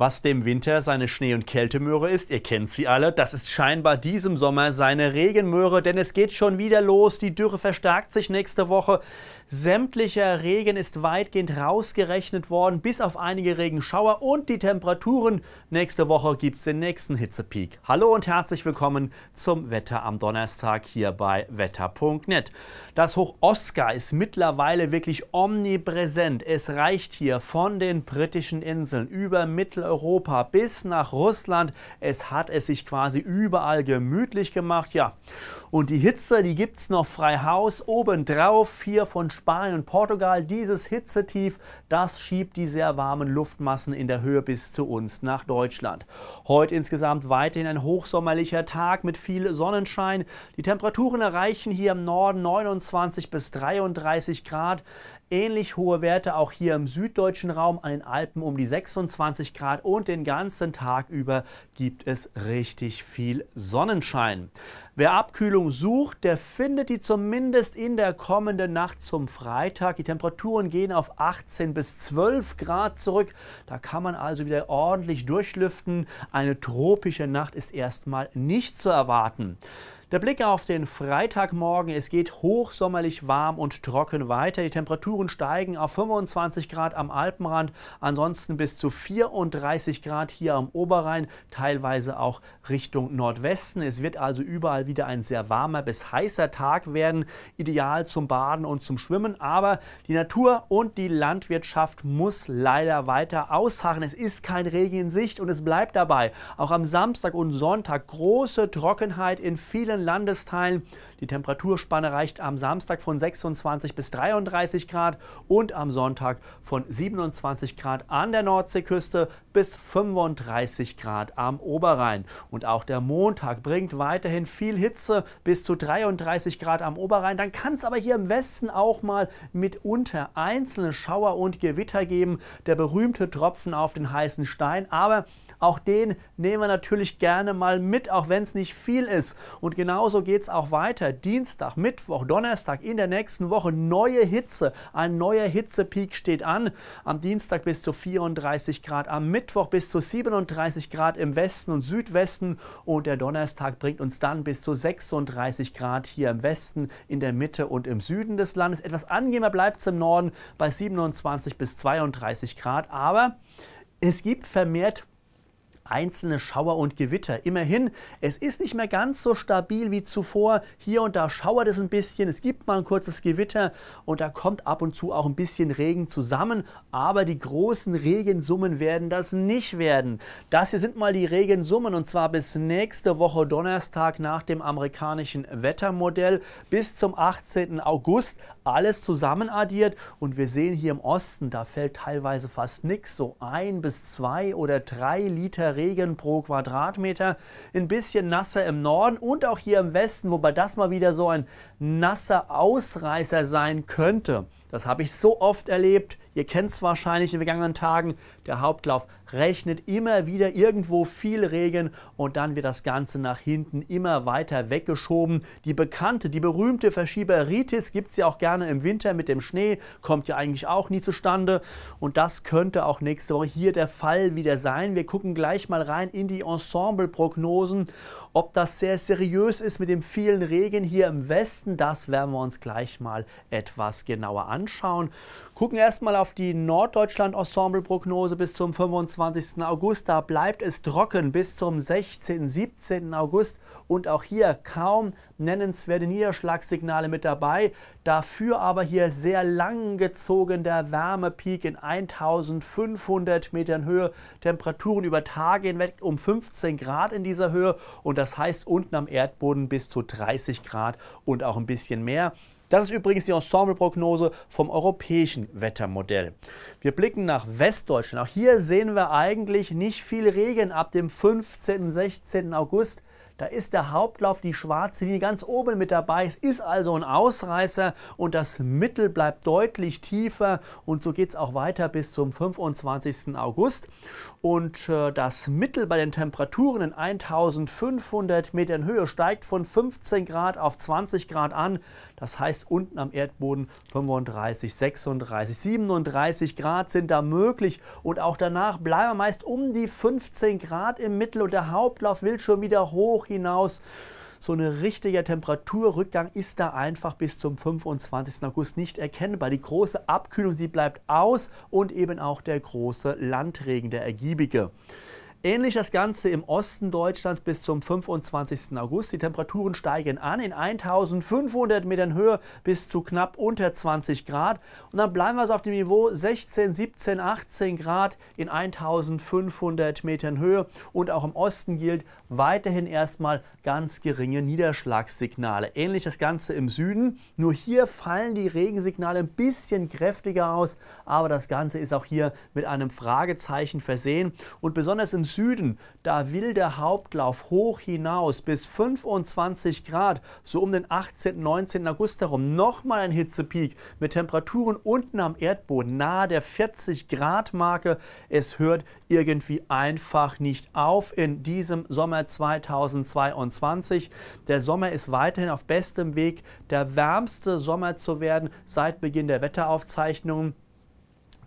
Was dem Winter seine Schnee- und Kältemöhre ist, ihr kennt sie alle, das ist scheinbar diesem Sommer seine Regenmöhre, denn es geht schon wieder los, die Dürre verstärkt sich nächste Woche. Sämtlicher Regen ist weitgehend rausgerechnet worden, bis auf einige Regenschauer und die Temperaturen. Nächste Woche gibt es den nächsten Hitzepeak. Hallo und herzlich willkommen zum Wetter am Donnerstag hier bei wetter.net. Das Hoch Oscar ist mittlerweile wirklich omnipräsent. Es reicht hier von den britischen Inseln über Mittel Europa bis nach Russland. Es hat es sich quasi überall gemütlich gemacht, ja. Und die Hitze, die gibt es noch frei Haus. Obendrauf hier von Spanien und Portugal dieses Hitzetief, das schiebt die sehr warmen Luftmassen in der Höhe bis zu uns nach Deutschland. Heute insgesamt weiterhin ein hochsommerlicher Tag mit viel Sonnenschein. Die Temperaturen erreichen hier im Norden 29 bis 33 Grad. Ähnlich hohe Werte auch hier im süddeutschen Raum, an den Alpen um die 26 Grad und den ganzen Tag über gibt es richtig viel Sonnenschein. Wer Abkühlung sucht, der findet die zumindest in der kommenden Nacht zum Freitag. Die Temperaturen gehen auf 18 bis 12 Grad zurück. Da kann man also wieder ordentlich durchlüften. Eine tropische Nacht ist erstmal nicht zu erwarten. Der Blick auf den Freitagmorgen. Es geht hochsommerlich warm und trocken weiter. Die Temperaturen steigen auf 25 Grad am Alpenrand, ansonsten bis zu 34 Grad hier am Oberrhein, teilweise auch Richtung Nordwesten. Es wird also überall wieder ein sehr warmer bis heißer Tag werden, ideal zum Baden und zum Schwimmen. Aber die Natur und die Landwirtschaft muss leider weiter ausharren. Es ist kein Regen in Sicht und es bleibt dabei. Auch am Samstag und Sonntag große Trockenheit in vielen Landesteilen die Temperaturspanne reicht am Samstag von 26 bis 33 Grad und am Sonntag von 27 Grad an der Nordseeküste bis 35 Grad am Oberrhein. Und auch der Montag bringt weiterhin viel Hitze bis zu 33 Grad am Oberrhein. Dann kann es aber hier im Westen auch mal mitunter einzelne Schauer und Gewitter geben. Der berühmte Tropfen auf den heißen Stein. Aber auch den nehmen wir natürlich gerne mal mit, auch wenn es nicht viel ist. Und genauso geht es auch weiter. Freitag, Dienstag, Mittwoch, Donnerstag in der nächsten Woche neue Hitze. Ein neuer Hitzepeak steht an. Am Dienstag bis zu 34 Grad, am Mittwoch bis zu 37 Grad im Westen und Südwesten und der Donnerstag bringt uns dann bis zu 36 Grad hier im Westen, in der Mitte und im Süden des Landes. Etwas angenehmer bleibt es im Norden bei 27 bis 32 Grad, aber es gibt vermehrt einzelne Schauer und Gewitter. Immerhin, es ist nicht mehr ganz so stabil wie zuvor. Hier und da schauert es ein bisschen, es gibt mal ein kurzes Gewitter und da kommt ab und zu auch ein bisschen Regen zusammen. Aber die großen Regensummen werden das nicht werden. Das hier sind mal die Regensummen und zwar bis nächste Woche Donnerstag nach dem amerikanischen Wettermodell bis zum 18. August. Alles zusammen addiert und wir sehen hier im Osten, da fällt teilweise fast nichts, so ein bis zwei oder drei Liter Regen pro Quadratmeter. Ein bisschen nasser im Norden und auch hier im Westen, wobei das mal wieder so ein nasser Ausreißer sein könnte. Das habe ich so oft erlebt. Ihr kennt es wahrscheinlich in vergangenen Tagen. Der Hauptlauf rechnet immer wieder irgendwo viel Regen und dann wird das Ganze nach hinten immer weiter weggeschoben. Die bekannte, die berühmte Verschieberitis gibt es ja auch gerne im Winter mit dem Schnee, kommt ja eigentlich auch nie zustande. Und das könnte auch nächste Woche hier der Fall wieder sein. Wir gucken gleich mal rein in die Ensemble-Prognosen, ob das sehr seriös ist mit dem vielen Regen hier im Westen leisten. Das werden wir uns gleich mal etwas genauer anschauen. Gucken erstmal auf die Norddeutschland-Ensemble-Prognose bis zum 25. August. Da bleibt es trocken bis zum 16., 17. August und auch hier kaum nennenswerte Niederschlagssignale mit dabei. Dafür aber hier sehr lang gezogener Wärmepeak in 1500 Metern Höhe, Temperaturen über Tage hinweg um 15 Grad in dieser Höhe und das heißt unten am Erdboden bis zu 30 Grad und auch ein bisschen mehr. Das ist übrigens die Ensembleprognose vom europäischen Wettermodell. Wir blicken nach Westdeutschland. Auch hier sehen wir eigentlich nicht viel Regen ab dem 15. und 16. August. Da ist der Hauptlauf, die schwarze Linie ganz oben mit dabei. Es ist also ein Ausreißer und das Mittel bleibt deutlich tiefer. Und so geht es auch weiter bis zum 25. August. Und äh, das Mittel bei den Temperaturen in 1500 Metern Höhe steigt von 15 Grad auf 20 Grad an. Das heißt, unten am Erdboden 35, 36, 37 Grad sind da möglich. Und auch danach bleiben meist um die 15 Grad im Mittel und der Hauptlauf will schon wieder hoch hinaus so ein richtiger Temperaturrückgang ist da einfach bis zum 25. August nicht erkennbar. Die große Abkühlung, die bleibt aus und eben auch der große Landregen, der ergiebige. Ähnlich das Ganze im Osten Deutschlands bis zum 25. August. Die Temperaturen steigen an in 1500 Metern Höhe bis zu knapp unter 20 Grad. Und dann bleiben wir so auf dem Niveau 16, 17, 18 Grad in 1500 Metern Höhe. Und auch im Osten gilt weiterhin erstmal ganz geringe Niederschlagssignale. Ähnlich das Ganze im Süden. Nur hier fallen die Regensignale ein bisschen kräftiger aus. Aber das Ganze ist auch hier mit einem Fragezeichen versehen. Und besonders im Süden, da will der Hauptlauf hoch hinaus bis 25 Grad, so um den 18. 19. August herum. Nochmal ein Hitzepeak mit Temperaturen unten am Erdboden nahe der 40 Grad Marke. Es hört irgendwie einfach nicht auf in diesem Sommer 2022. Der Sommer ist weiterhin auf bestem Weg, der wärmste Sommer zu werden seit Beginn der Wetteraufzeichnungen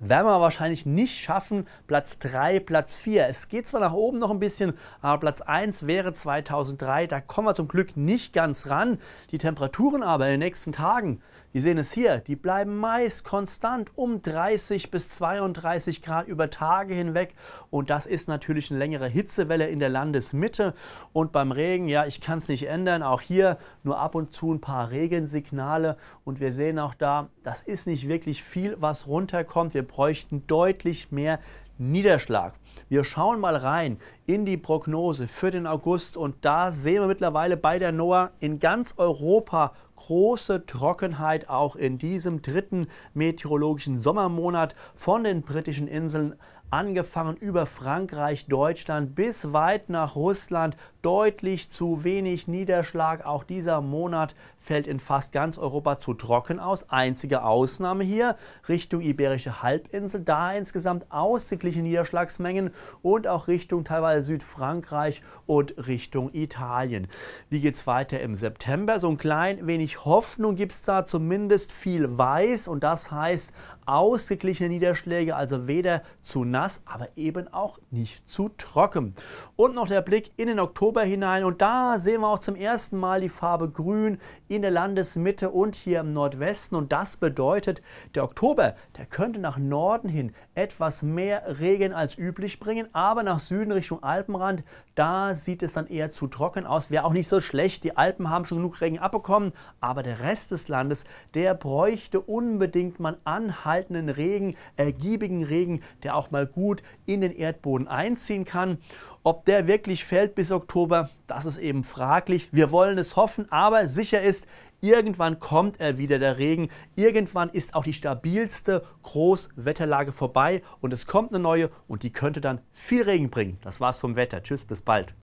werden wir wahrscheinlich nicht schaffen. Platz 3, Platz 4. Es geht zwar nach oben noch ein bisschen, aber Platz 1 wäre 2003. Da kommen wir zum Glück nicht ganz ran. Die Temperaturen aber in den nächsten Tagen wir sehen es hier, die bleiben meist konstant um 30 bis 32 Grad über Tage hinweg und das ist natürlich eine längere Hitzewelle in der Landesmitte und beim Regen, ja, ich kann es nicht ändern, auch hier nur ab und zu ein paar Regensignale und wir sehen auch da, das ist nicht wirklich viel, was runterkommt. Wir bräuchten deutlich mehr Niederschlag. Wir schauen mal rein in die Prognose für den August und da sehen wir mittlerweile bei der NOAA in ganz Europa große Trockenheit auch in diesem dritten meteorologischen Sommermonat von den britischen Inseln angefangen über Frankreich, Deutschland bis weit nach Russland deutlich zu wenig Niederschlag auch dieser Monat fällt in fast ganz Europa zu trocken aus. Einzige Ausnahme hier Richtung Iberische Halbinsel, da insgesamt ausgeglichene Niederschlagsmengen und auch Richtung teilweise Südfrankreich und Richtung Italien. Wie geht es weiter im September? So ein klein wenig Hoffnung gibt es da zumindest viel weiß und das heißt ausgeglichene Niederschläge, also weder zu nass, aber eben auch nicht zu trocken. Und noch der Blick in den Oktober hinein und da sehen wir auch zum ersten Mal die Farbe grün in der Landesmitte und hier im Nordwesten. Und das bedeutet, der Oktober, der könnte nach Norden hin etwas mehr Regen als üblich bringen. Aber nach Süden Richtung Alpenrand, da sieht es dann eher zu trocken aus. Wäre auch nicht so schlecht. Die Alpen haben schon genug Regen abbekommen. Aber der Rest des Landes, der bräuchte unbedingt mal anhaltenden Regen, ergiebigen Regen, der auch mal gut in den Erdboden einziehen kann. Ob der wirklich fällt bis Oktober, das ist eben fraglich. Wir wollen es hoffen, aber sicher ist, irgendwann kommt er wieder, der Regen. Irgendwann ist auch die stabilste Großwetterlage vorbei und es kommt eine neue und die könnte dann viel Regen bringen. Das war's vom Wetter. Tschüss, bis bald.